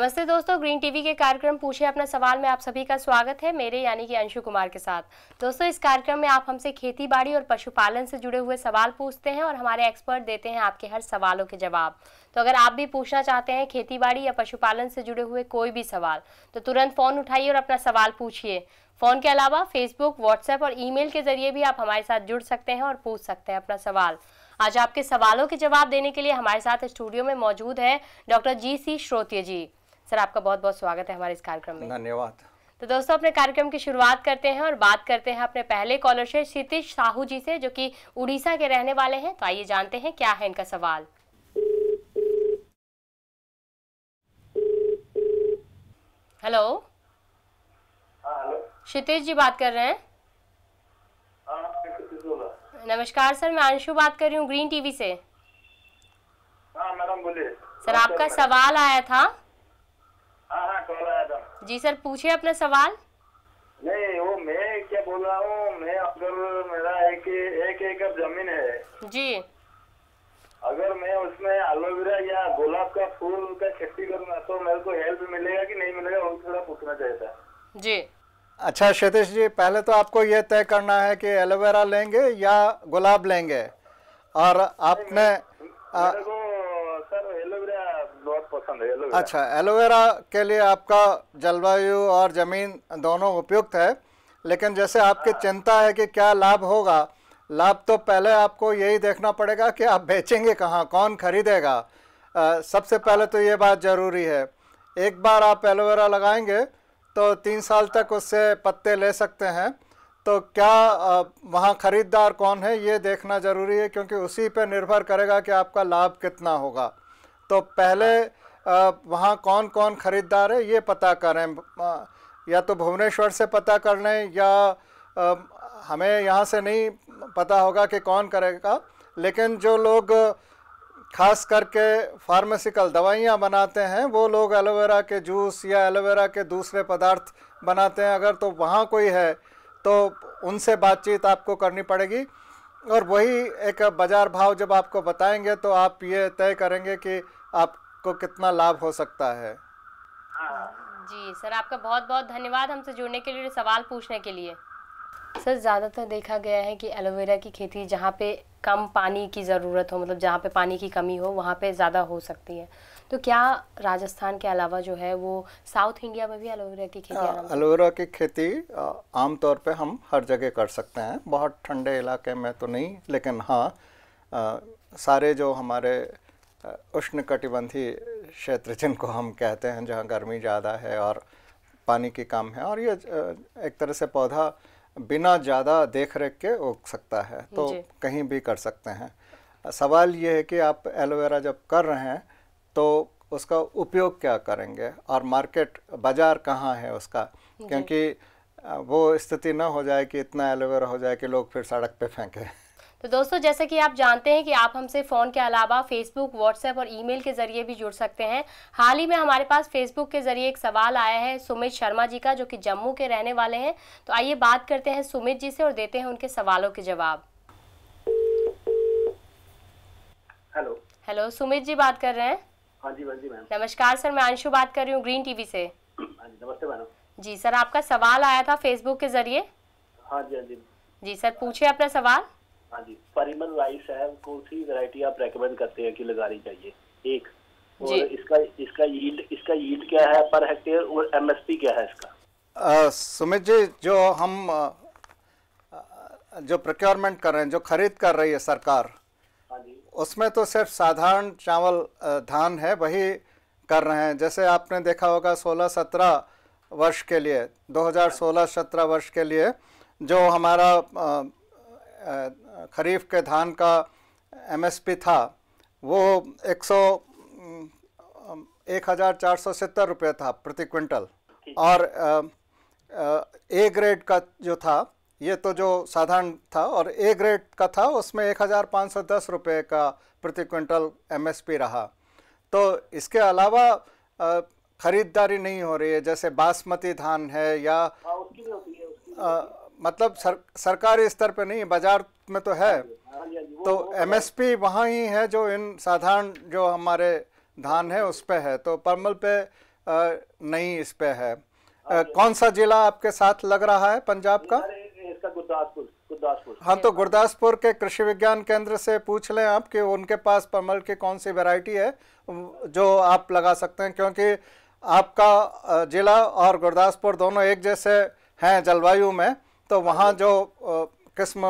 नमस्ते दोस्तों green TV के कार्यक्रम पूछे अपना सवाल में आप सभी का स्वागत है मेरे यानी कि अंशु कुमार के साथ दोस्तों इस कार्यक्रम में आप हमसे खेती बाड़ी और पशुपालन से जुड़े हुए सवाल पूछते हैं और हमारे एक्सपर्ट देते हैं आपके हर सवालों के जवाब तो अगर आप भी पूछना चाहते हैं खेती बाड़ी या पशुपालन से जुड़े हुए कोई भी सवाल तो तुरंत फ़ोन उठाइए और अपना सवाल पूछिए फ़ोन के अलावा फेसबुक व्हाट्सएप और ई के जरिए भी आप हमारे साथ जुड़ सकते हैं और पूछ सकते हैं अपना सवाल आज आपके सवालों के जवाब देने के लिए हमारे साथ स्टूडियो में मौजूद है डॉक्टर जी सी श्रोतिया जी सर आपका बहुत बहुत स्वागत है हमारे इस कार्यक्रम में धन्यवाद तो दोस्तों अपने कार्यक्रम की शुरुआत करते हैं और बात करते हैं अपने पहले कॉलर से क्षितिश साहू जी से जो कि उड़ीसा के रहने वाले हैं तो आइए जानते हैं क्या है इनका सवाल हेलो हाँ, क्षितिश जी बात कर रहे हैं हाँ, नमस्कार सर मैं अंशु बात कर रही हूँ ग्रीन टीवी से आ, हाँ, सर आपका सवाल आया था हाँ, हाँ, जी सर पूछे अपना सवाल नहीं वो मैं क्या बोल रहा हूँ मैं अगर मेरा एक एक एकड़ जमीन है जी अगर मैं उसमें एलोवेरा या गुलाब का फूल का खेती करूँगा तो मेरे को हेल्प मिलेगा कि नहीं मिलेगा वो थोड़ा पूछना चाहता जी अच्छा क्षतीश जी पहले तो आपको ये तय करना है कि एलोवेरा लेंगे या गुलाब लेंगे और आपने मेरे को पसंद है एलोवेरा अच्छा एलोवेरा के लिए आपका जलवायु और ज़मीन दोनों उपयुक्त है लेकिन जैसे आपकी हाँ। चिंता है कि क्या लाभ होगा लाभ तो पहले आपको यही देखना पड़ेगा कि आप बेचेंगे कहाँ कौन खरीदेगा सबसे हाँ। पहले तो ये बात ज़रूरी है एक बार आप एलोवेरा लगाएंगे तो तीन साल हाँ। तक उससे पत्ते ले सकते हैं तो क्या वहाँ ख़रीदार कौन है ये देखना ज़रूरी है क्योंकि उसी पर निर्भर करेगा कि आपका लाभ कितना होगा तो पहले वहाँ कौन कौन ख़रीदार है ये पता करें या तो भुवनेश्वर से पता कर लें या हमें यहाँ से नहीं पता होगा कि कौन करेगा लेकिन जो लोग खास करके फार्मेसिकल दवाइयाँ बनाते हैं वो लोग एलोवेरा के जूस या एलोवेरा के दूसरे पदार्थ बनाते हैं अगर तो वहाँ कोई है तो उनसे बातचीत आपको करनी पड़ेगी और वही एक बाज़ार भाव जब आपको बताएंगे तो आप ये तय करेंगे कि आप को कितना लाभ हो सकता है जी सर आपका बहुत बहुत धन्यवाद हमसे जुड़ने के लिए सवाल पूछने के लिए सर ज़्यादातर देखा गया है कि एलोवेरा की खेती जहाँ पे कम पानी की ज़रूरत हो मतलब जहाँ पे पानी की कमी हो वहाँ पे ज़्यादा हो सकती है तो क्या राजस्थान के अलावा जो है वो साउथ इंडिया में भी एलोवेरा की खेती हाँ, एलोवेरा की खेती आमतौर पे हम हर जगह कर सकते हैं बहुत ठंडे इलाके में तो नहीं लेकिन हाँ सारे जो हमारे उष्ण कटिबंधी क्षेत्र जिनको हम कहते हैं जहाँ गर्मी ज़्यादा है और पानी की कम है और ये एक तरह से पौधा बिना ज़्यादा देख रेख के उग सकता है तो कहीं भी कर सकते हैं सवाल ये है कि आप एलोवेरा जब कर रहे हैं तो उसका उपयोग क्या करेंगे और मार्केट बाज़ार कहाँ है उसका क्योंकि वो स्थिति ना हो जाए कि इतना एलोवेरा हो जाए कि लोग फिर सड़क पे फेंकें तो दोस्तों जैसा कि आप जानते हैं कि आप हमसे फ़ोन के अलावा फेसबुक व्हाट्सएप और ईमेल के ज़रिए भी जुड़ सकते हैं हाल ही में हमारे पास फेसबुक के ज़रिए एक सवाल आया है सुमित शर्मा जी का जो कि जम्मू के रहने वाले हैं तो आइए बात करते हैं सुमित जी से और देते हैं उनके सवालों के जवाब हेलो हेलो सुमित जी बात कर रहे हैं हाँ जी हाँ जी मैम नमस्कार सर मैं अंशु बात कर रही हूँ ग्रीन टीवी से हाँ नमस्ते मैडम जी सर आपका सवाल आया था फेसबुक के जरिए हाँ जी हाँ जी जी सर पूछे अपना सवाल हाँ जी परिमल राइस है कौन सी वैरायटी आप रेकमेंड करते हैं कि लगानी चाहिए एक और इसका इसका यील्ड इसका यील्ड क्या है पर हेक्टेयर और एमएसपी क्या है इसका सुमित जी जो हम जो प्रोक्योरमेंट कर रहे हैं जो खरीद कर रही है सरकार हाँ उसमें तो सिर्फ साधारण चावल धान है वही कर रहे हैं जैसे आपने देखा होगा 16-17 वर्ष के लिए 2016-17 वर्ष के लिए जो हमारा खरीफ के धान का एमएसपी था वो एक सौ एक हज़ार चार सौ सत्तर रुपये था प्रति क्विंटल और ए ग्रेड का जो था ये तो जो साधारण था और ए ग्रेड का था उसमें एक हज़ार पाँच सौ दस रुपये का प्रति क्विंटल एमएसपी रहा तो इसके अलावा ख़रीदारी नहीं हो रही है जैसे बासमती धान है या आ, हाँ, मतलब सर, सरकारी स्तर पर नहीं बाजार में तो है तो एमएसपी वहाँ ही है जो इन साधारण जो हमारे धान है उस पर है तो परमल पे नहीं इस पे है हाँ, कौन सा जिला आपके साथ लग रहा है पंजाब का हाँ तो गुरदासपुर के कृषि विज्ञान केंद्र से पूछ लें आप कि उनके पास परमल की कौन सी वैरायटी है जो आप लगा सकते हैं क्योंकि आपका जिला और गुरदासपुर दोनों एक जैसे हैं जलवायु में तो वहाँ जो किस्म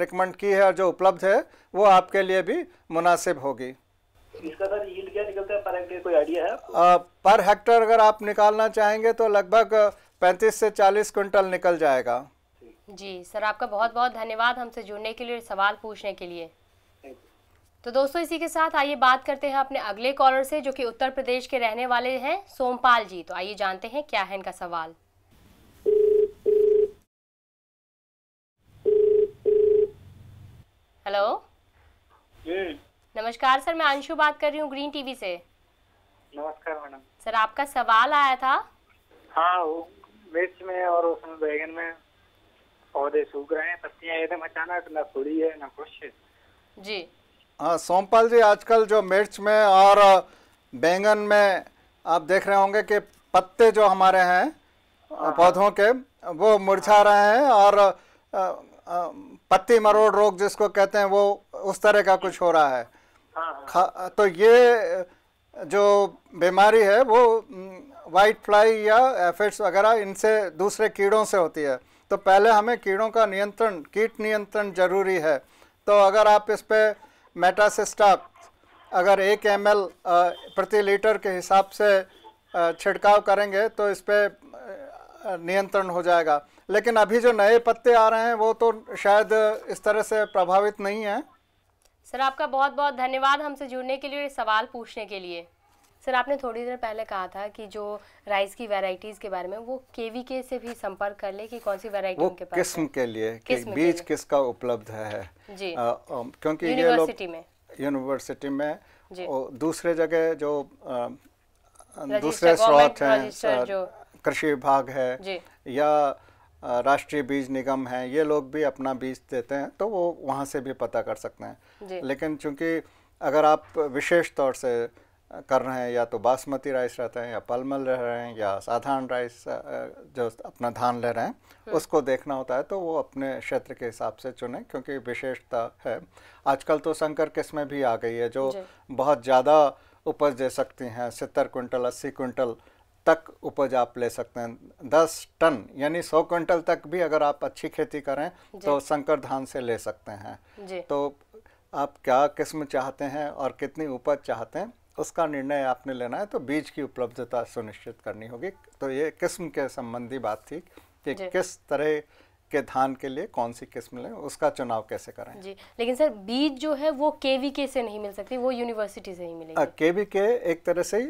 रिकमेंड की है और जो उपलब्ध है वो आपके लिए भी मुनासिब होगी इसका पर कोई है पर अगर आप निकालना चाहेंगे तो लगभग 35 से 40 क्विंटल निकल जाएगा जी सर आपका बहुत बहुत धन्यवाद हमसे जुड़ने के लिए सवाल पूछने के लिए तो दोस्तों इसी के साथ आइए बात करते हैं अपने अगले कॉलर से जो कि उत्तर प्रदेश के रहने वाले हैं सोमपाल जी तो आइए जानते हैं क्या है इनका सवाल हेलो नमस्कार सर मैं अंशु बात कर रही हूँ ग्रीन टीवी से नमस्कार मैडम सर आपका सवाल आया था हाँ मिर्च में और उसमें बैगन में पौधे सूख रहे हैं पत्तियाँ एकदम अचानक न थोड़ी है न कुछ जी हाँ सोमपाल जी आजकल जो मिर्च में और बैंगन में आप देख रहे होंगे कि पत्ते जो हमारे हैं हाँ। पौधों के वो मुरझा रहे हैं और पत्ती मरोड़ रोग जिसको कहते हैं वो उस तरह का कुछ हो रहा है हाँ, हाँ। तो ये जो बीमारी है वो वाइट फ्लाई या एफिड्स वगैरह इनसे दूसरे कीड़ों से होती है तो पहले हमें कीड़ों का नियंत्रण कीट नियंत्रण जरूरी है तो अगर आप इस पर मेटासिस्टा अगर एक एम प्रति लीटर के हिसाब से छिड़काव करेंगे तो इस पर नियंत्रण हो जाएगा लेकिन अभी जो नए पत्ते आ रहे हैं वो तो शायद इस तरह से प्रभावित नहीं है सर आपका बहुत बहुत धन्यवाद हमसे जुड़ने के लिए और सवाल पूछने के लिए सर आपने थोड़ी देर पहले कहा था कि जो राइस की वैरायटीज के बारे में वो केवी के से भी संपर्क कर ले कि कौन सी वैरायटी उनके पास किस्म के लिए कि किस्म बीज के लिए। किसका उपलब्ध है जी आ, क्योंकि यूनिवर्सिटी में यूनिवर्सिटी में दूसरे जगह जो दूसरे स्रोत हैं कृषि विभाग है या राष्ट्रीय बीज निगम है ये लोग भी अपना बीज देते हैं तो वो वहाँ से भी पता कर सकते हैं लेकिन चूँकि अगर आप विशेष तौर से कर रहे हैं या तो बासमती राइस रहते हैं या पलमल रह रहे हैं या साधारण राइस जो अपना धान ले रहे हैं हम्म। उसको देखना होता है तो वो अपने क्षेत्र के हिसाब से चुने क्योंकि विशेषता है आजकल तो संकर किस्में भी आ गई है जो बहुत ज़्यादा उपज दे सकती हैं सत्तर क्विंटल अस्सी क्विंटल तक उपज आप ले सकते हैं दस टन यानी सौ क्विंटल तक भी अगर आप अच्छी खेती करें तो संकर धान से ले सकते हैं तो आप क्या किस्म चाहते हैं और कितनी उपज चाहते हैं उसका निर्णय आपने लेना है तो बीज की उपलब्धता सुनिश्चित करनी होगी तो ये किस्म के संबंधी बात थी कि किस तरह के धान के लिए कौन सी किस्म लें उसका चुनाव कैसे करें जी लेकिन सर बीज जो है वो केवी के से नहीं मिल सकती वो यूनिवर्सिटी से ही मिलेगी केवी के एक तरह से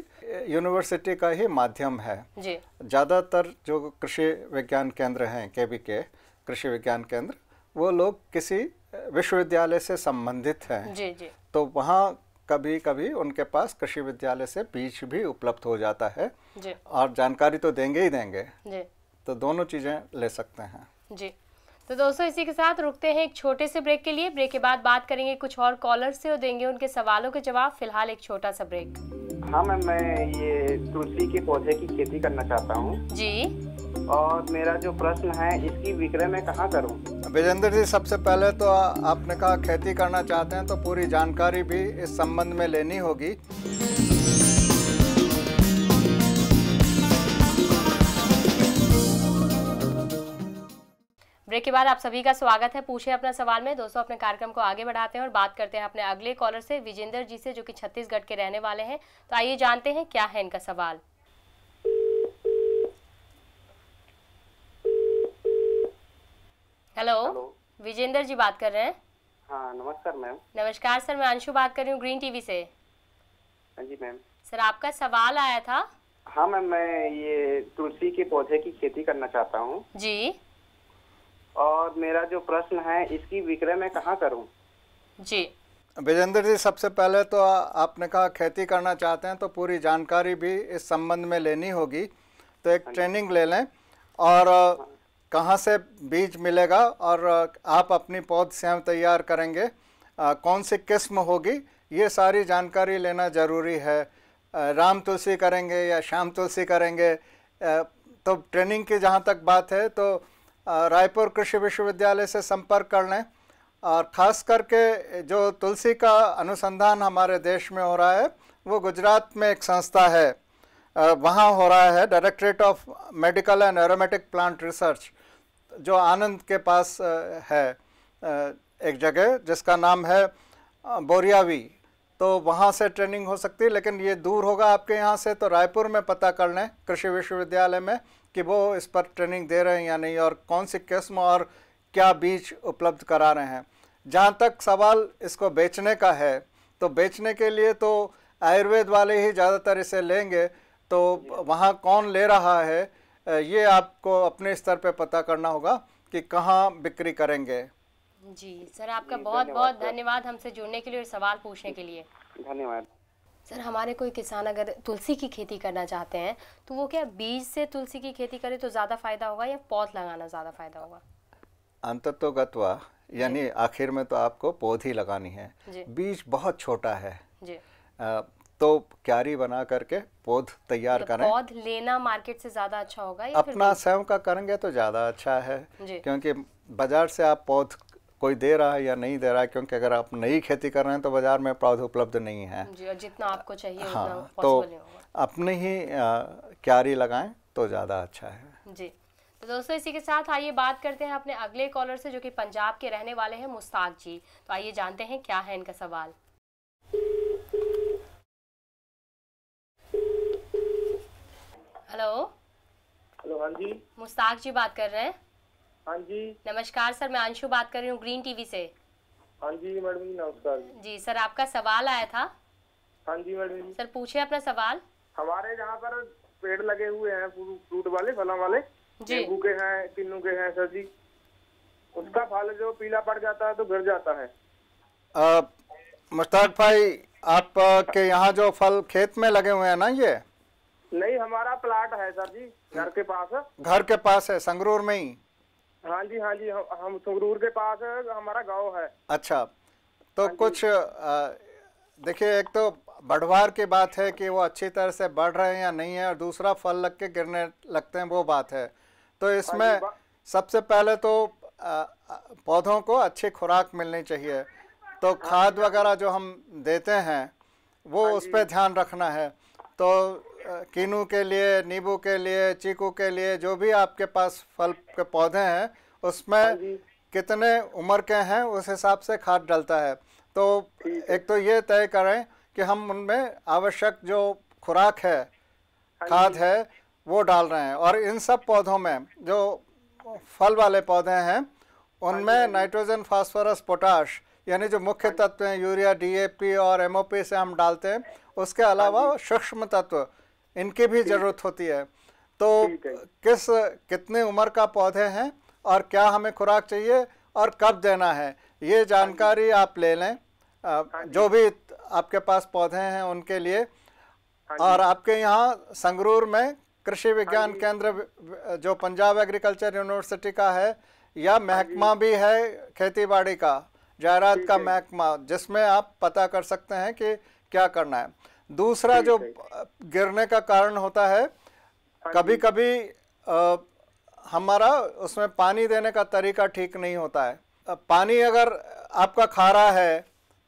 यूनिवर्सिटी का ही माध्यम है जी ज़्यादातर जो कृषि विज्ञान केंद्र हैं वी के कृषि विज्ञान केंद्र वो लोग किसी विश्वविद्यालय से संबंधित हैं जी जी तो वहाँ कभी कभी उनके पास कृषि विद्यालय से बीज भी उपलब्ध हो जाता है और जानकारी तो देंगे ही देंगे तो दोनों चीज़ें ले सकते हैं जी तो दोस्तों इसी के साथ रुकते हैं एक छोटे से ब्रेक के लिए ब्रेक के बाद बात करेंगे कुछ और कॉलर से और देंगे उनके सवालों के जवाब फिलहाल एक छोटा सा ब्रेक हाँ मैम मैं ये तुलसी के पौधे की खेती करना चाहता हूँ जी और मेरा जो प्रश्न है इसकी विक्रय मैं कहाँ करूँ विजेंद्र जी सबसे पहले तो आपने कहा खेती करना चाहते हैं तो पूरी जानकारी भी इस संबंध में लेनी होगी ब्रेक के बाद आप सभी का स्वागत है पूछे अपना सवाल में दोस्तों अपने कार्यक्रम को आगे बढ़ाते हैं और बात करते हैं अपने अगले कॉलर से विजेंद्र जी से जो कि छत्तीसगढ़ के रहने वाले हैं तो आइए जानते हैं क्या है इनका सवाल हेलो विजेंद्र जी बात कर रहे हैं हाँ नमस्कार मैम नमस्कार सर मैं अंशु बात कर रही हूँ ग्रीन टीवी से हाँ जी मैम सर आपका सवाल आया था हाँ मैम मैं ये तुलसी के पौधे की खेती करना चाहता हूँ जी और मेरा जो प्रश्न है इसकी विक्रय मैं कहाँ करूँ जी विजेंद्र जी सबसे पहले तो आपने कहा खेती करना चाहते हैं तो पूरी जानकारी भी इस संबंध में लेनी होगी तो एक हाँ ट्रेनिंग ले लें और हाँ। कहाँ से बीज मिलेगा और आप अपनी पौध स्वयं तैयार करेंगे कौन सी किस्म होगी ये सारी जानकारी लेना ज़रूरी है राम तुलसी करेंगे या श्याम तुलसी करेंगे तो ट्रेनिंग की जहाँ तक बात है तो रायपुर कृषि विश्वविद्यालय से संपर्क कर लें और ख़ास करके जो तुलसी का अनुसंधान हमारे देश में हो रहा है वो गुजरात में एक संस्था है वहाँ हो रहा है directorate of medical and aromatic plant research जो आनंद के पास है एक जगह जिसका नाम है बोरियावी तो वहाँ से ट्रेनिंग हो सकती है लेकिन ये दूर होगा आपके यहाँ से तो रायपुर में पता कर लें कृषि विश्वविद्यालय में कि वो इस पर ट्रेनिंग दे रहे हैं या नहीं और कौन सी किस्म और क्या बीज उपलब्ध करा रहे हैं जहाँ तक सवाल इसको बेचने का है तो बेचने के लिए तो आयुर्वेद वाले ही ज़्यादातर इसे लेंगे तो वहाँ कौन ले रहा है ये आपको अपने स्तर पे पता करना होगा कि कहाँ बिक्री करेंगे जी सर आपका बहुत बहुत धन्यवाद हमसे जुड़ने के लिए और सवाल पूछने के लिए धन्यवाद सर हमारे कोई किसान अगर तुलसी की खेती करना चाहते हैं तो वो क्या बीज से तुलसी की खेती करे तो ज़्यादा फायदा होगा या पौध लगाना ज़्यादा फायदा होगा अंतत्वगतवा यानी आखिर में तो आपको पौध ही लगानी है बीज बहुत छोटा है तो क्यारी बना करके पौध तैयार तो करें पौध लेना मार्केट से ज़्यादा अच्छा होगा या अपना स्वयं का करेंगे तो ज़्यादा अच्छा है क्योंकि बाजार से आप पौध कोई दे रहा है या नहीं दे रहा है क्योंकि अगर आप नई खेती कर रहे हैं तो बाज़ार में पौधे उपलब्ध नहीं है जी, जितना आपको चाहिए हाँ तो अपने ही क्यारी लगाएं तो ज़्यादा अच्छा है जी तो दोस्तों इसी के साथ आइए बात करते हैं अपने अगले कॉलर से जो कि पंजाब के रहने वाले हैं मुस्ताक जी तो आइए जानते हैं क्या है इनका सवाल हेलो हेलो हाँ जी मुस्ताक जी बात कर रहे हैं हाँ जी नमस्कार सर मैं अंशु बात कर रही हूँ ग्रीन टीवी से हाँ जी मैडम जी नमस्कार जी सर आपका सवाल आया था हाँ जी मैडम जी सर पूछे अपना सवाल हमारे यहाँ पर पेड़ लगे हुए हैं फ्रूट वाले फलों वाले नींबू के हैं किन्नू के हैं सर जी उसका फल जो पीला पड़ जाता है तो गिर जाता है मुश्ताक भाई आपके यहाँ जो फल खेत में लगे हुए हैं ना ये नहीं हमारा प्लाट है सर जी घर के पास घर के पास है संगरूर में ही हाँ जी हाँ जी हम संगरूर के पास हमारा गांव है अच्छा तो हाँ कुछ देखिए एक तो बढ़वार की बात है कि वो अच्छी तरह से बढ़ रहे हैं या नहीं है और दूसरा फल लग के गिरने लगते हैं वो बात है तो हाँ इसमें सबसे पहले तो पौधों को अच्छी खुराक मिलनी चाहिए तो हाँ खाद हाँ। वगैरह जो हम देते हैं वो उस पर ध्यान रखना है तो किनू के लिए नींबू के लिए चीकू के लिए जो भी आपके पास फल के पौधे हैं उसमें हाँ कितने उम्र के हैं उस हिसाब से खाद डलता है तो एक तो ये तय करें कि हम उनमें आवश्यक जो खुराक है हाँ खाद है वो डाल रहे हैं और इन सब पौधों में जो फल वाले पौधे हैं हाँ उनमें नाइट्रोजन फास्फोरस पोटाश यानी जो मुख्य तत्व हैं यूरिया डीएपी और एमओपी से हम डालते हैं उसके अलावा सूक्ष्म तत्व इनकी भी जरूरत होती है तो किस कितने उम्र का पौधे हैं और क्या हमें खुराक चाहिए और कब देना है ये हाँ जानकारी आप ले लें हाँ जो भी आपके पास पौधे हैं उनके लिए हाँ और आपके यहाँ संगरूर में कृषि विज्ञान केंद्र जो पंजाब एग्रीकल्चर यूनिवर्सिटी का है या महकमा भी है खेती बाड़ी का जायरात का महकमा जिसमें आप पता कर सकते हैं कि क्या करना है दूसरा जो गिरने का कारण होता है कभी कभी आ, हमारा उसमें पानी देने का तरीका ठीक नहीं होता है पानी अगर आपका खारा है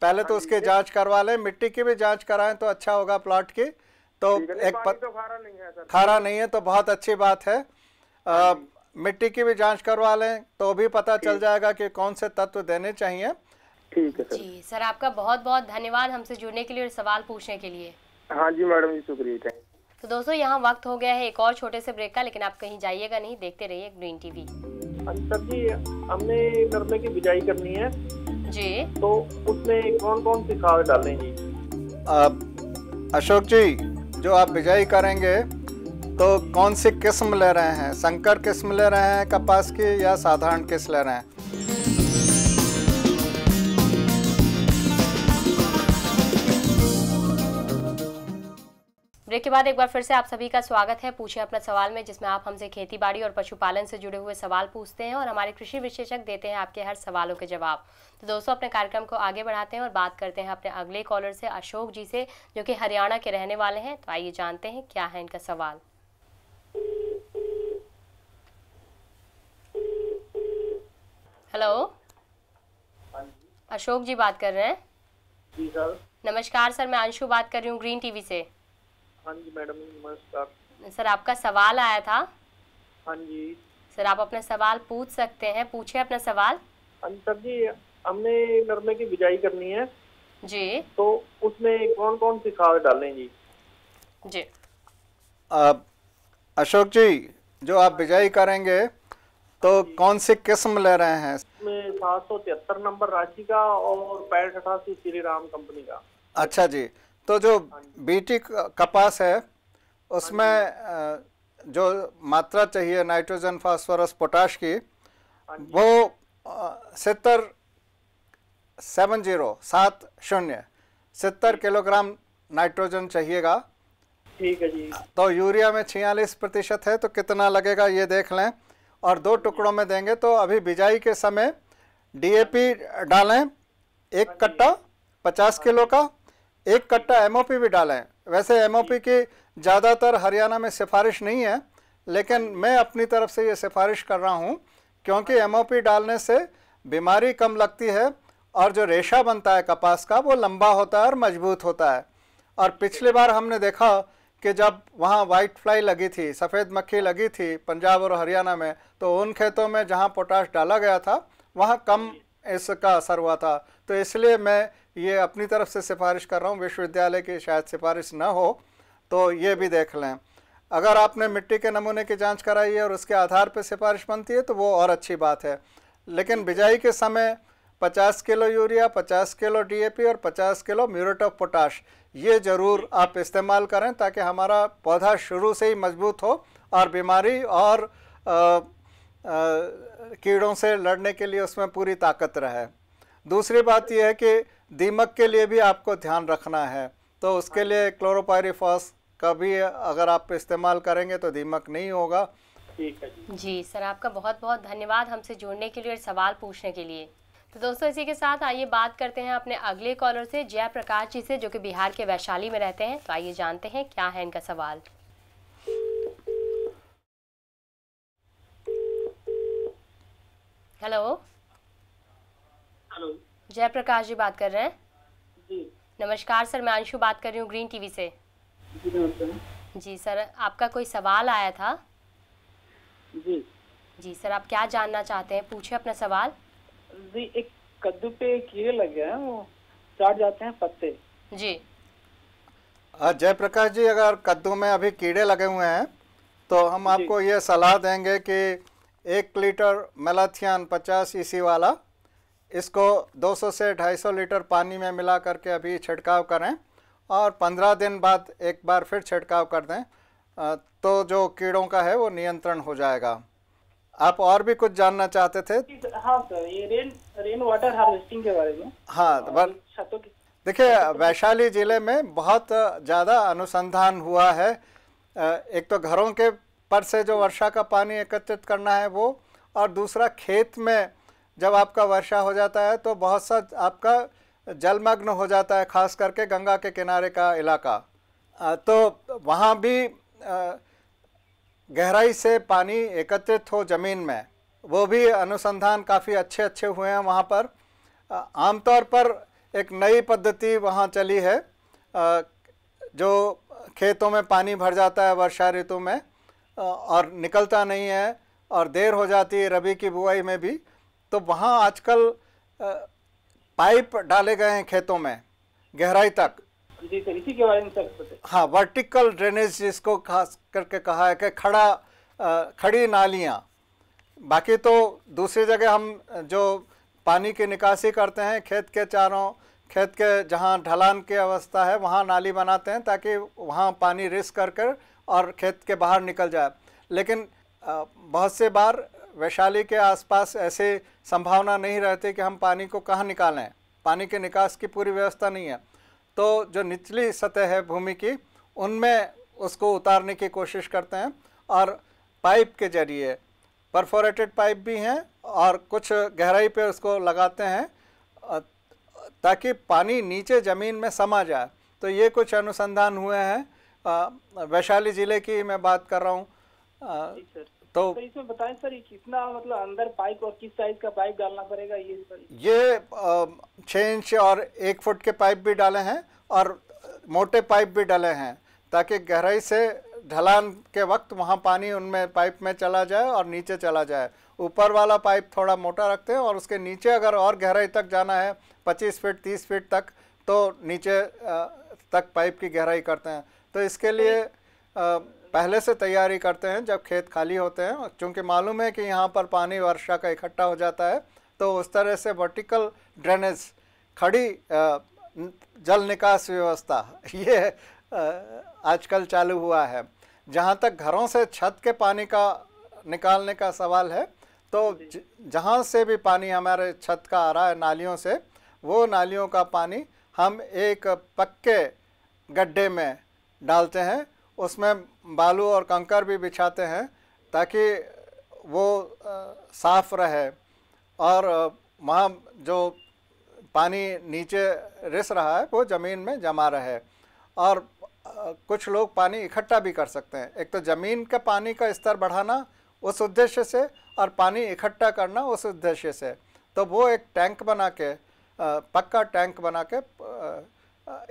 पहले तो हाँ उसकी जांच करवा लें मिट्टी की भी जांच कराएं तो अच्छा होगा प्लॉट की तो एक पत... तो खारा नहीं है खारा नहीं है तो बहुत अच्छी बात है आ, हाँ मिट्टी की भी जांच करवा लें तो भी पता चल जाएगा कि कौन से तत्व देने चाहिए ठीक है सर जी सर आपका बहुत बहुत धन्यवाद हमसे जुड़ने के लिए और सवाल पूछने के लिए हाँ जी मैडम जी शुक्रिया तो दोस्तों यहाँ वक्त हो गया है एक और छोटे से ब्रेक का लेकिन आप कहीं जाइएगा नहीं देखते रहिए ग्रीन टीवी हाँ सर जी हमने में की बिजाई करनी है जी तो उसमें कौन कौन सी खाद डालेंगी आप अशोक जी जो आप बिजाई करेंगे तो कौन सी किस्म ले रहे हैं संकर किस्म ले रहे हैं कपास की या साधारण किस्म ले रहे हैं ब्रेक के बाद एक बार फिर से आप सभी का स्वागत है पूछे अपना सवाल में जिसमें आप हमसे खेती बाड़ी और पशुपालन से जुड़े हुए सवाल पूछते हैं और हमारे कृषि विशेषज्ञ देते हैं आपके हर सवालों के जवाब तो दोस्तों अपने कार्यक्रम को आगे बढ़ाते हैं और बात करते हैं अपने अगले कॉलर से अशोक जी से जो कि हरियाणा के रहने वाले हैं तो आइए जानते हैं क्या है इनका सवाल हेलो हाँ अशोक जी बात कर रहे हैं नमस्कार सर मैं अंशु बात कर रही हूँ ग्रीन टीवी से हाँ जी मैडम नमस्कार सर आपका सवाल आया था हाँ जी सर आप अपना सवाल पूछ सकते हैं पूछे अपना सवाल हाँ सर जी हमने नरमे की बिजाई करनी है जी तो उसमें कौन कौन सी खाद डालें जी जी अशोक जी जो आप बिजाई करेंगे तो कौन सी किस्म ले रहे हैं सात सौ तिहत्तर नंबर रांची का और पैंठ अठासी श्री राम कंपनी का अच्छा जी तो जो हाँ बीटी कपास है हाँ उसमें जो मात्रा चाहिए नाइट्रोजन फास्फोरस पोटाश की हाँ वो सत्तर सेवन जीरो सात शून्य सत्तर किलोग्राम नाइट्रोजन चाहिएगा ठीक है जी तो यूरिया में छियालीस प्रतिशत है तो कितना लगेगा ये देख लें और दो टुकड़ों में देंगे तो अभी बिजाई के समय डीएपी डालें एक कट्टा पचास किलो का एक कट्टा एमओपी भी डालें वैसे एमओपी की ज़्यादातर हरियाणा में सिफारिश नहीं है लेकिन मैं अपनी तरफ से ये सिफारिश कर रहा हूँ क्योंकि एमओपी डालने से बीमारी कम लगती है और जो रेशा बनता है कपास का वो लंबा होता है और मजबूत होता है और पिछली बार हमने देखा कि जब वहाँ वाइट फ्लाई लगी थी सफ़ेद मक्खी लगी थी पंजाब और हरियाणा में तो उन खेतों में जहाँ पोटाश डाला गया था वहाँ कम इसका असर हुआ था तो इसलिए मैं ये अपनी तरफ से सिफारिश कर रहा हूँ विश्वविद्यालय की शायद सिफारिश ना हो तो ये भी देख लें अगर आपने मिट्टी के नमूने की जांच कराई है और उसके आधार पर सिफारिश बनती है तो वो और अच्छी बात है लेकिन बिजाई के समय 50 किलो यूरिया 50 किलो डीएपी और 50 किलो म्यूरेट ऑफ पोटाश ये ज़रूर आप इस्तेमाल करें ताकि हमारा पौधा शुरू से ही मजबूत हो और बीमारी और आ, आ, कीड़ों से लड़ने के लिए उसमें पूरी ताकत रहे दूसरी बात यह है कि दीमक के लिए भी आपको ध्यान रखना है तो उसके लिए क्लोरोपायरीफॉस का भी अगर आप इस्तेमाल करेंगे तो दीमक नहीं होगा जी।, जी सर आपका बहुत बहुत धन्यवाद हमसे जुड़ने के लिए और सवाल पूछने के लिए तो दोस्तों इसी के साथ आइए बात करते हैं अपने अगले कॉलर से जयप्रकाश जी से जो कि बिहार के वैशाली में रहते हैं तो आइए जानते हैं क्या है इनका सवाल हेलो हेलो जयप्रकाश जी बात कर रहे हैं जी नमस्कार सर मैं अंशु बात कर रही हूँ ग्रीन टीवी से जी सर आपका कोई सवाल आया था जी जी सर आप क्या जानना चाहते हैं पूछे अपना सवाल जी एक कद्दू पे कीड़े लग गए हैं वो जाते हैं पत्ते जी जयप्रकाश जी अगर कद्दू में अभी कीड़े लगे हुए हैं तो हम आपको ये सलाह देंगे कि एक लीटर मेलाथियन पचास ईसी वाला इसको 200 से 250 लीटर पानी में मिला करके अभी छिड़काव करें और 15 दिन बाद एक बार फिर छिड़काव कर दें तो जो कीड़ों का है वो नियंत्रण हो जाएगा आप और भी कुछ जानना चाहते थे हाँ सर ये रेन रेन वाटर हार्वेस्टिंग के बारे में हाँ देखिए वैशाली ज़िले में बहुत ज़्यादा अनुसंधान हुआ है एक तो घरों के पर से जो वर्षा का पानी एकत्रित करना है वो और दूसरा खेत में जब आपका वर्षा हो जाता है तो बहुत सा आपका जलमग्न हो जाता है खास करके गंगा के किनारे का इलाका तो वहाँ भी गहराई से पानी एकत्रित हो ज़मीन में वो भी अनुसंधान काफ़ी अच्छे अच्छे हुए हैं वहाँ पर आमतौर पर एक नई पद्धति वहाँ चली है जो खेतों में पानी भर जाता है वर्षा ऋतु में और निकलता नहीं है और देर हो जाती है रबी की बुआई में भी तो वहाँ आजकल पाइप डाले गए हैं खेतों में गहराई तक जी सर के बारे में सर हाँ वर्टिकल ड्रेनेज जिसको खास करके कहा है कि खड़ा खड़ी नालियाँ बाकी तो दूसरी जगह हम जो पानी की निकासी करते हैं खेत के चारों खेत के जहाँ ढलान की अवस्था है वहाँ नाली बनाते हैं ताकि वहाँ पानी रिस कर कर और खेत के बाहर निकल जाए लेकिन बहुत से बार वैशाली के आसपास ऐसे संभावना नहीं रहती कि हम पानी को कहाँ निकालें पानी के निकास की पूरी व्यवस्था नहीं है तो जो निचली सतह है भूमि की उनमें उसको उतारने की कोशिश करते हैं और पाइप के जरिए परफोरेटेड पाइप भी हैं और कुछ गहराई पे उसको लगाते हैं ताकि पानी नीचे ज़मीन में समा जाए तो ये कुछ अनुसंधान हुए हैं वैशाली ज़िले की मैं बात कर रहा हूँ तो, तो इसमें बताएं सर ये कितना मतलब अंदर पाइप और किस साइज का पाइप डालना पड़ेगा ये सर ये छः इंच और एक फुट के पाइप भी डाले हैं और मोटे पाइप भी डाले हैं ताकि गहराई से ढलान के वक्त वहाँ पानी उनमें पाइप में चला जाए और नीचे चला जाए ऊपर वाला पाइप थोड़ा मोटा रखते हैं और उसके नीचे अगर और गहराई तक जाना है 25 फीट 30 फीट तक तो नीचे तक पाइप की गहराई करते हैं तो इसके लिए तो पहले से तैयारी करते हैं जब खेत खाली होते हैं चूँकि मालूम है कि यहाँ पर पानी वर्षा का इकट्ठा हो जाता है तो उस तरह से वर्टिकल ड्रेनेज खड़ी जल निकास व्यवस्था ये आजकल चालू हुआ है जहाँ तक घरों से छत के पानी का निकालने का सवाल है तो जहाँ से भी पानी हमारे छत का आ रहा है नालियों से वो नालियों का पानी हम एक पक्के गड्ढे में डालते हैं उसमें बालू और कंकर भी बिछाते हैं ताकि वो साफ़ रहे और वहाँ जो पानी नीचे रिस रहा है वो ज़मीन में जमा रहे और कुछ लोग पानी इकट्ठा भी कर सकते हैं एक तो ज़मीन का पानी का स्तर बढ़ाना उस उद्देश्य से और पानी इकट्ठा करना उस उद्देश्य से तो वो एक टैंक बना के पक्का टैंक बना के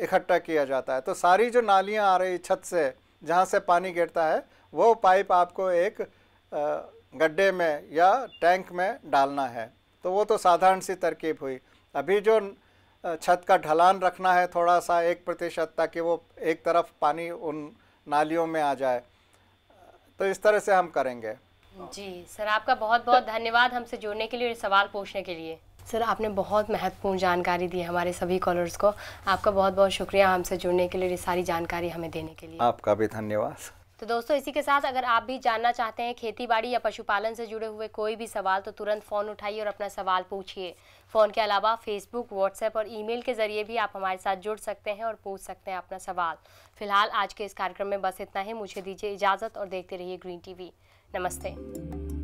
इकट्ठा किया जाता है तो सारी जो नालियाँ आ रही छत से जहाँ से पानी गिरता है वो पाइप आपको एक गड्ढे में या टैंक में डालना है तो वो तो साधारण सी तरकीब हुई अभी जो छत का ढलान रखना है थोड़ा सा एक प्रतिशत ताकि वो एक तरफ पानी उन नालियों में आ जाए तो इस तरह से हम करेंगे जी सर आपका बहुत बहुत धन्यवाद हमसे जुड़ने के लिए और सवाल पूछने के लिए सर आपने बहुत महत्वपूर्ण जानकारी दी हमारे सभी कॉलर्स को आपका बहुत बहुत शुक्रिया हमसे जुड़ने के लिए सारी जानकारी हमें देने के लिए आपका भी धन्यवाद तो दोस्तों इसी के साथ अगर आप भी जानना चाहते हैं खेतीबाड़ी या पशुपालन से जुड़े हुए कोई भी सवाल तो तुरंत फ़ोन उठाइए और अपना सवाल पूछिए फ़ोन के अलावा फेसबुक व्हाट्सएप और ईमेल के ज़रिए भी आप हमारे साथ जुड़ सकते हैं और पूछ सकते हैं अपना सवाल फिलहाल आज के इस कार्यक्रम में बस इतना ही मुझे दीजिए इजाज़त और देखते रहिए ग्रीन टीवी नमस्ते